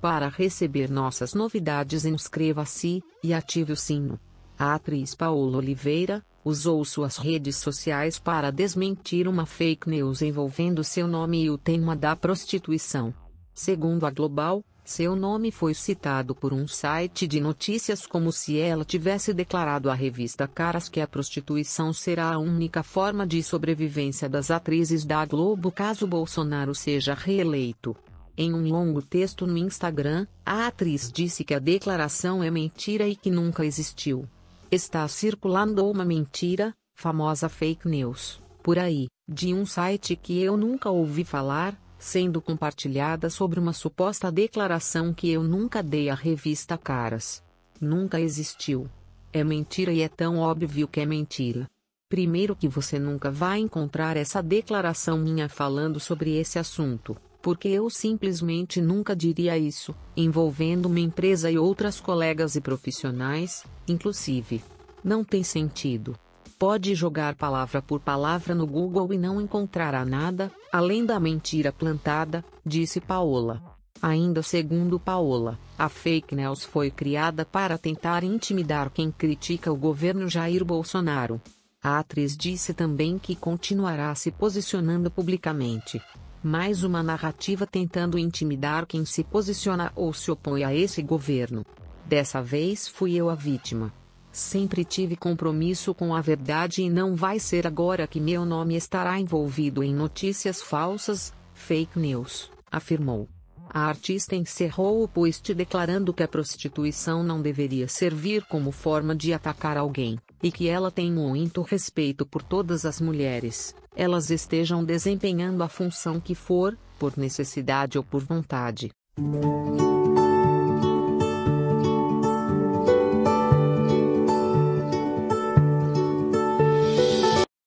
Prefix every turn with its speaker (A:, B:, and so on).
A: Para receber nossas novidades, inscreva-se e ative o sino. A atriz Paola Oliveira usou suas redes sociais para desmentir uma fake news envolvendo seu nome e o tema da prostituição. Segundo a Global, seu nome foi citado por um site de notícias como se ela tivesse declarado à revista Caras que a prostituição será a única forma de sobrevivência das atrizes da Globo caso Bolsonaro seja reeleito. Em um longo texto no Instagram, a atriz disse que a declaração é mentira e que nunca existiu. Está circulando uma mentira, famosa fake news, por aí, de um site que eu nunca ouvi falar, sendo compartilhada sobre uma suposta declaração que eu nunca dei à revista Caras. Nunca existiu. É mentira e é tão óbvio que é mentira. Primeiro que você nunca vai encontrar essa declaração minha falando sobre esse assunto, porque eu simplesmente nunca diria isso, envolvendo minha empresa e outras colegas e profissionais, inclusive. Não tem sentido. Pode jogar palavra por palavra no Google e não encontrará nada, além da mentira plantada, disse Paola. Ainda segundo Paola, a fake news foi criada para tentar intimidar quem critica o governo Jair Bolsonaro. A atriz disse também que continuará se posicionando publicamente. Mais uma narrativa tentando intimidar quem se posiciona ou se opõe a esse governo. Dessa vez fui eu a vítima. Sempre tive compromisso com a verdade e não vai ser agora que meu nome estará envolvido em notícias falsas, fake news, afirmou. A artista encerrou o post declarando que a prostituição não deveria servir como forma de atacar alguém, e que ela tem muito respeito por todas as mulheres, elas estejam desempenhando a função que for, por necessidade ou por vontade.